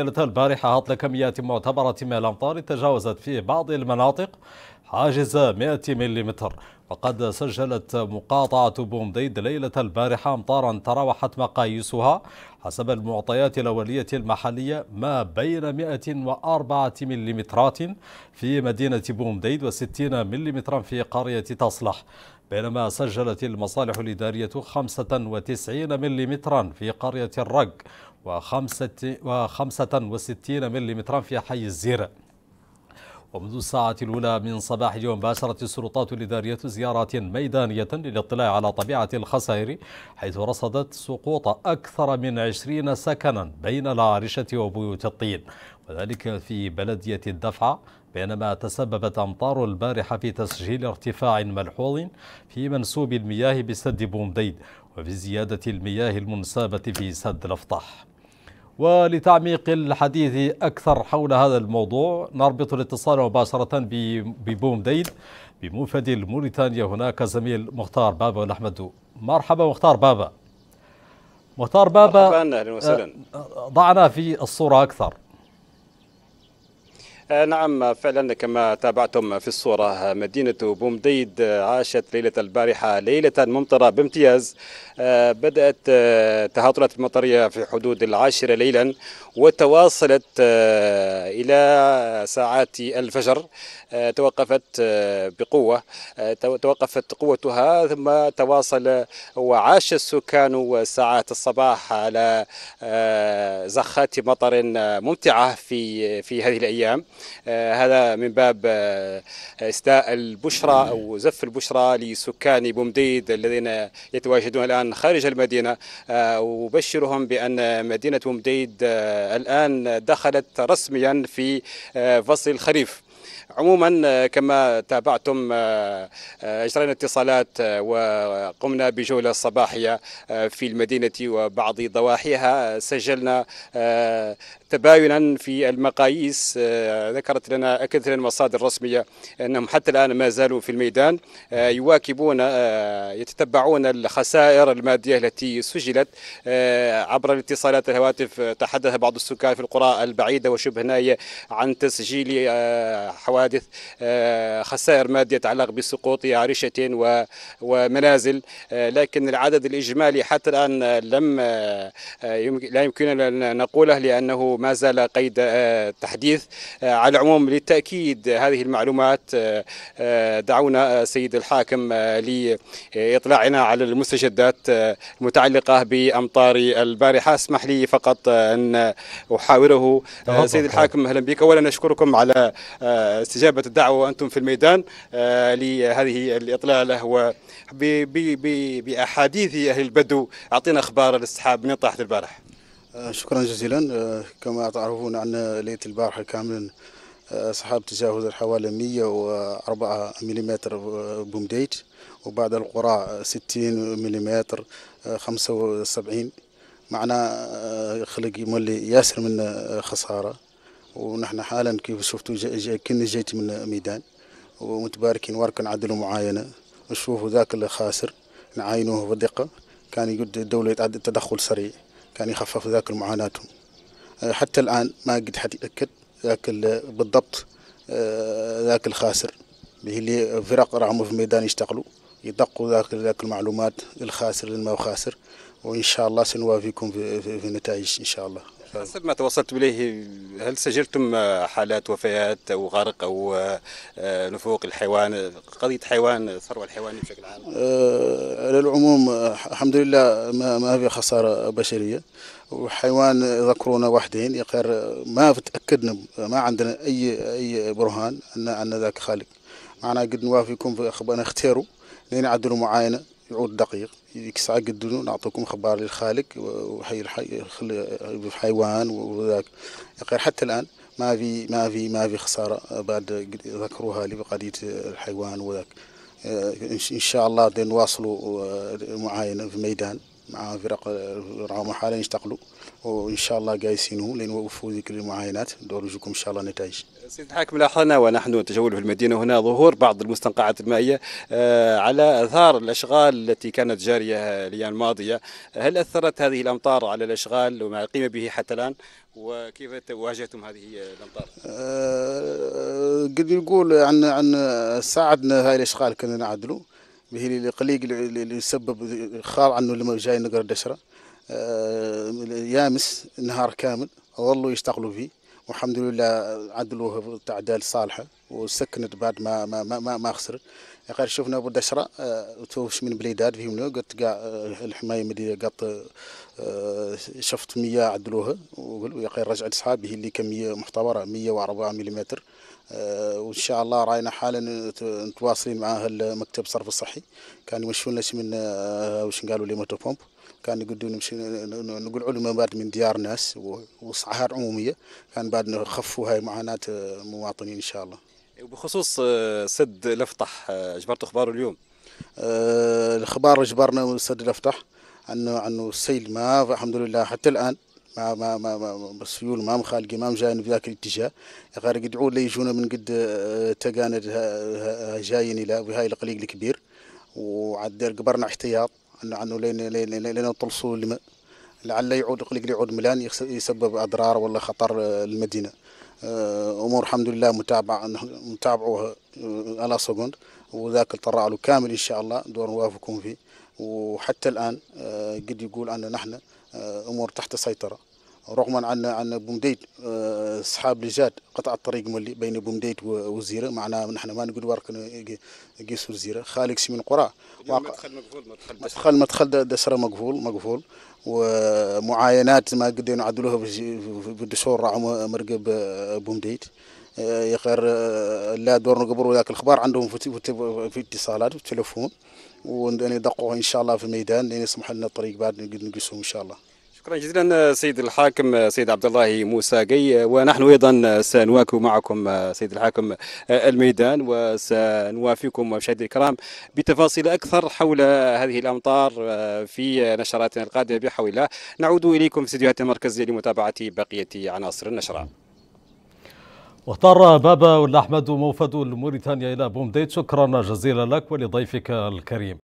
ليلة البارحة هطل كميات معتبرة من الأمطار تجاوزت في بعض المناطق حاجز 100 ملم وقد سجلت مقاطعة بومديد ليلة البارحة أمطارا تراوحت مقاييسها حسب المعطيات الأولية المحلية ما بين 104 مليمترات في مدينة بومديد و60 ملم في قرية تصلح بينما سجلت المصالح الإدارية 95 ملم في قرية الرق وخمسة وستين مليمترا في حي الزير ومنذ الساعة الأولى من صباح اليوم باشرت السلطات الإدارية زيارات ميدانية للاطلاع على طبيعة الخسائر حيث رصدت سقوط أكثر من عشرين سكنا بين العارشة وبيوت الطين وذلك في بلدية الدفعة بينما تسببت أمطار البارحة في تسجيل ارتفاع ملحوظ في منسوب المياه بسد بومديد وفي زيادة المياه المنسابة في سد الأفطح ولتعميق الحديث أكثر حول هذا الموضوع نربط الاتصال مباشرة ببومدين بمنفذ موريتانيا هناك زميل مختار بابا الأحمد مرحبا مختار بابا مختار بابا آه، آه، ضعنا في الصورة أكثر آه، نعم فعلا كما تابعتم في الصورة مدينة بومديد آه، عاشت ليلة البارحة ليلة ممطرة بامتياز آه، بدأت تهاطلت المطرية في حدود العاشرة ليلا وتواصلت إلى ساعات الفجر توقفت بقوة توقفت قوتها ثم تواصل وعاش السكان ساعات الصباح على زخات مطر ممتعة في في هذه الأيام آه، هذا من باب استاء آه، البشرة أو زف البشرى لسكان بومديد الذين يتواجدون الآن خارج المدينة وبشرهم آه، بأن مدينة بومديد الآن دخلت رسميا في فصل الخريف عموما آه، كما تابعتم اجرينا آه، آه، اتصالات وقمنا بجوله صباحيه في المدينه وبعض ضواحيها سجلنا تباينا في المقاييس ذكرت لنا اكثر لنا المصادر الرسميه انهم حتى الان ما زالوا في الميدان يواكبون يتتبعون الخسائر الماديه التي سجلت عبر الاتصالات الهواتف تحدث بعض السكان في القرى البعيده وشبه نايه عن تسجيل حوالي حوادث آه، خسائر مادية تتعلق بسقوط عريشة ومنازل آه، لكن العدد الإجمالي حتى الآن آه، لم لا يمكننا أن نقوله لأنه ما زال قيد تحديث على العموم للتأكيد هذه المعلومات دعونا سيد الحاكم لإطلاعنا على المستجدات المتعلقة بأمطار البارحة اسمح لي فقط أن أحاوره سيد الحاكم أهلا بك أولا أشكركم على استجابه الدعوه وانتم في الميدان آه، لهذه الاطلاله و باحاديث اهل البدو اعطينا اخبار الاستحاب من طاحت البارح. آه، شكرا جزيلا آه، كما تعرفون عن ليله البارحه كاملا سحاب تجاوز حوالي 104 ملم بومديت وبعد القرى 60 ملم 75 معنا خلق يملي ياسر من خساره ونحن حالا كيف شفتوا جاي جاي كنا جيت من الميدان ومتباركين ورك نعدلوا معاينه نشوفوا ذاك اللي خاسر نعاينوه بدقه كان يقد الدوله يتعدل تدخل سريع كان يخفف ذاك معاناتهم آه، حتى الان ما قد حد ياكد ذاك بالضبط آه، ذاك الخاسر به اللي فرق رعموا في الميدان يشتغلوا يدقوا ذاك ذاك المعلومات الخاسر لما خاسر وان شاء الله سنوافيكم في, في, في نتائج ان شاء الله طيب. حسب ما تواصلت اليه هل سجلتم حالات وفيات او غرق او آه، آه، نفوق الحيوان قضيه حيوان الثروه الحيوانيه بشكل عام؟ آه، على العموم الحمد لله ما ما في خساره بشريه وحيوان ذكرونا وحدين يقر ما تاكدنا ما عندنا اي اي برهان ان ان ذاك خالق معنا قد نوافيكم في اخبارنا اختاروا لين يعدلوا معاينه يعود دقيق ديك الساعه قدروا نعطيكم خبار للخالق وحي الحي الحيوان وذاك غير حتى الان ما في ما في ما في خساره بعد ذكروها لي بقضيه الحيوان وذاك ان شاء الله بدنا نواصلوا آه، معاينه في ميدان مع فرق راهم حاليا يشتغلوا وان شاء الله قايسينهم لين وفوا ذيك المعاينات دور ان شاء الله نتائج سيد الحاكم لاحظنا ونحن نتجول في المدينة هنا ظهور بعض المستنقعات المائية آه، على أثار الأشغال التي كانت جارية الأيام الماضية هل أثرت هذه الأمطار على الأشغال وما قيم به حتى الآن وكيف واجهتم هذه الأمطار؟ آه، قد نقول عن عن ساعدنا هاي الأشغال كنا نعدلوا به القليق اللي يسبب خار عنه لما جاي نقر دشرة آه، يامس نهار كامل ظلوا يشتغلوا فيه والحمد لله عدلوه تعديل صالحه وسكنت بعد ما ما ما ما, ما خسرت غير شفنا ابو دشره آه، توش من بليدات فيهم قلت كاع آه، الحمايه مدينه قط آه، شفت 100 عدلوها وغير رجعت صحابي اللي كميه محتوره 104 ملم وان شاء الله راينا حالا نتواصلين مع المكتب الصرف الصحي كان يمشون لنا من واش قالوا لي موتور بومب كان يقدون نمشي نقول علماء بعد من ديار ناس وصحار عموميه كان بعد نخفوا هاي معاناه المواطنين ان شاء الله وبخصوص آه، سد لفتح آه، جبرت اخباره اليوم آه، الاخبار جبرنا سد لفتح انه انه السيل ما الحمد لله حتى الان ما ما ما, ما السيول ما مخالقي ما مجاين بذاك الاتجاه غير يدعوا لي يجونا من قد تقاند جايين الى بهاي القليل الكبير وعاد قبرنا احتياط لانه لين لين لين الماء لعل يعود قلق يعود ملان يسبب اضرار ولا خطر للمدينه آه، امور الحمد لله متابعه متابعوها آه، على سكوند وذاك الطراء له كامل ان شاء الله دور نوافقكم فيه وحتى الان آه، قد يقول ان نحن امور تحت سيطره رغم عن عن بومديت آه، اصحاب لجات قطع الطريق ملي بين بومديت وزيره معنا نحن ما نقول ورك قيس وزيره خالق من قرى مدخل مقفول مدخل مدخل دسره مقفول مقفول ومعاينات ما قد في الدسور رعم مرقب آه، بومديت آه، يقر لا دور قبر وذاك الاخبار عندهم في اتصالات في التليفون وندقوه ان شاء الله في الميدان لين يسمح لنا الطريق بعد نقيسهم ان شاء الله شكرا جزيلا سيد الحاكم سيد عبد الله موسى قي ونحن ايضا سنواكب معكم سيد الحاكم الميدان وسنوافيكم مشاهدي الكرام بتفاصيل اكثر حول هذه الامطار في نشراتنا القادمه بحول الله نعود اليكم في استديوهات المركزيه لمتابعه بقيه عناصر النشره وطار بابا والاحمد موفد الموريتانيا إلى بومديت شكرا جزيلا لك ولضيفك الكريم